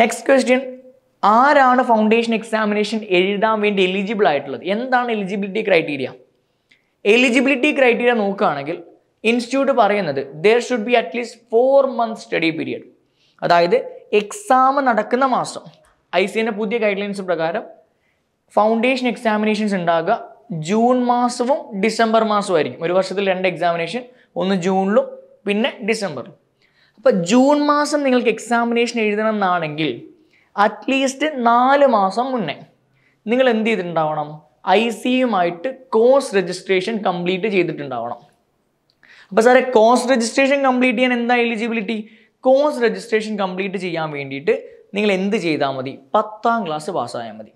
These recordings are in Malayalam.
നെക്സ്റ്റ് ക്വസ്റ്റ്യൻ ആരാണ് ഫൗണ്ടേഷൻ എക്സാമിനേഷൻ എഴുതാൻ വേണ്ടി എലിജിബിൾ ആയിട്ടുള്ളത് എന്താണ് എലിജിബിലിറ്റി ക്രൈറ്റീരിയ എലിജിബിലിറ്റി ക്രൈറ്റീരിയ നോക്കുകയാണെങ്കിൽ ഇൻസ്റ്റിറ്റ്യൂട്ട് പറയുന്നത് there should be at least four month study period അതായത് എക്സാം നടക്കുന്ന മാസം ഐ സി എൻ്റെ പുതിയ ഗൈഡ് ലൈൻസ് പ്രകാരം ഫൗണ്ടേഷൻ എക്സാമിനേഷൻസ് ഉണ്ടാകുക ജൂൺ മാസവും ഡിസംബർ മാസവും ആയിരിക്കും ഒരു വർഷത്തിൽ രണ്ട് എക്സാമിനേഷൻ ഒന്ന് ജൂണിലും പിന്നെ ഡിസംബറിലും അപ്പോൾ ജൂൺ മാസം നിങ്ങൾക്ക് എക്സാമിനേഷൻ എഴുതണം എന്നാണെങ്കിൽ അറ്റ്ലീസ്റ്റ് നാല് മാസം മുന്നേ നിങ്ങൾ എന്ത് ചെയ്തിട്ടുണ്ടാവണം ഐ സിയുമായിട്ട് കോഴ്സ് രജിസ്ട്രേഷൻ കംപ്ലീറ്റ് ചെയ്തിട്ടുണ്ടാവണം അപ്പോൾ സാറേ കോഴ്സ് രജിസ്ട്രേഷൻ കംപ്ലീറ്റ് ചെയ്യാൻ എന്താ എലിജിബിലിറ്റി കോഴ്സ് രജിസ്ട്രേഷൻ കംപ്ലീറ്റ് ചെയ്യാൻ വേണ്ടിയിട്ട് നിങ്ങൾ എന്ത് ചെയ്താൽ മതി പത്താം ക്ലാസ് പാസ്സായാൽ മതി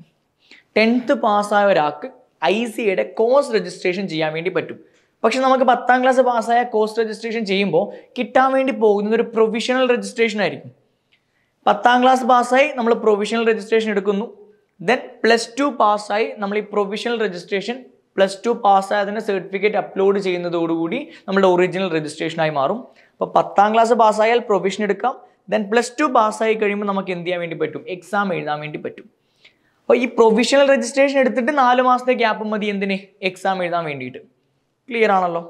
ടെൻത്ത് പാസ്സായ ഒരാൾക്ക് ഐ സിയുടെ കോഴ്സ് രജിസ്ട്രേഷൻ ചെയ്യാൻ വേണ്ടി പറ്റും പക്ഷെ നമുക്ക് പത്താം ക്ലാസ് പാസ്സായ കോഴ്സ് രജിസ്ട്രേഷൻ ചെയ്യുമ്പോൾ കിട്ടാൻ വേണ്ടി പോകുന്നത് ഒരു പ്രൊവിഷണൽ രജിസ്ട്രേഷൻ ആയിരിക്കും പത്താം ക്ലാസ് പാസ്സായി നമ്മൾ പ്രൊവിഷണൽ രജിസ്ട്രേഷൻ എടുക്കുന്നു ദെൻ പ്ലസ് ടു പാസ്സായി നമ്മൾ ഈ പ്രൊവിഷണൽ രജിസ്ട്രേഷൻ പ്ലസ് ടു പാസ്സായതിൻ്റെ സർട്ടിഫിക്കറ്റ് അപ്ലോഡ് ചെയ്യുന്നതോടുകൂടി നമ്മുടെ ഒറിജിനൽ രജിസ്ട്രേഷനായി മാറും അപ്പോൾ പത്താം ക്ലാസ് പാസ്സായാൽ പ്രൊവിഷൻ എടുക്കാം ദെൻ പ്ലസ് ടു പാസ്സായി കഴിയുമ്പോൾ നമുക്ക് എന്ത് ചെയ്യാൻ വേണ്ടി പറ്റും എക്സാം എഴുതാൻ വേണ്ടി പറ്റും അപ്പോൾ ഈ പ്രൊവിഷണൽ രജിസ്ട്രേഷൻ എടുത്തിട്ട് നാല് മാസത്തെ ഗ്യാപ്പ് മതി എന്തിന് എക്സാം എഴുതാൻ വേണ്ടിയിട്ട് ക്ലിയർ ആണല്ലോ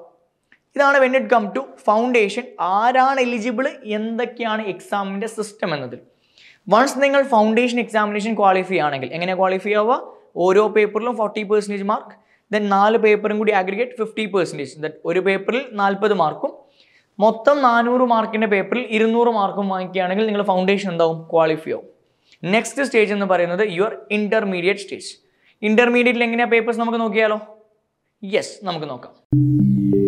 ഇതാണ് when it come to foundation ആരാണ് എലിജിബിൾ എന്തൊക്കെയാണ് എക്സാമിൻ്റെ സിസ്റ്റം എന്നതിൽ വൺസ് നിങ്ങൾ ഫൗണ്ടേഷൻ എക്സാമിനേഷൻ ക്വാളിഫൈ ആണെങ്കിൽ എങ്ങനെ ക്വാളിഫൈ ആവുക ഓരോ പേപ്പറിലും ഫോർട്ടി പെർസെൻറ്റേജ് മാർക്ക് ദെൻ നാല് പേപ്പറും കൂടി ആഗ്രിഗേറ്റ് ഫിഫ്റ്റി പെർസെൻറ്റേജ് ദറ്റ് ഒരു പേപ്പറിൽ നാൽപ്പത് മാർക്കും മൊത്തം നാനൂറ് മാർക്കിൻ്റെ പേപ്പറിൽ ഇരുന്നൂറ് മാർക്കും വാങ്ങിക്കുകയാണെങ്കിൽ നിങ്ങൾ ഫൗണ്ടേഷൻ എന്താവും ക്വാളിഫൈ ആവും നെക്സ്റ്റ് സ്റ്റേജ് എന്ന് പറയുന്നത് യുവർ ഇൻ്റർമീഡിയറ്റ് സ്റ്റേജ് ഇൻ്റർമീഡിയറ്റിൽ എങ്ങനെയാണ് പേപ്പേഴ്സ് നമുക്ക് നോക്കിയാലോ യെസ് നമുക്ക് നോക്കാം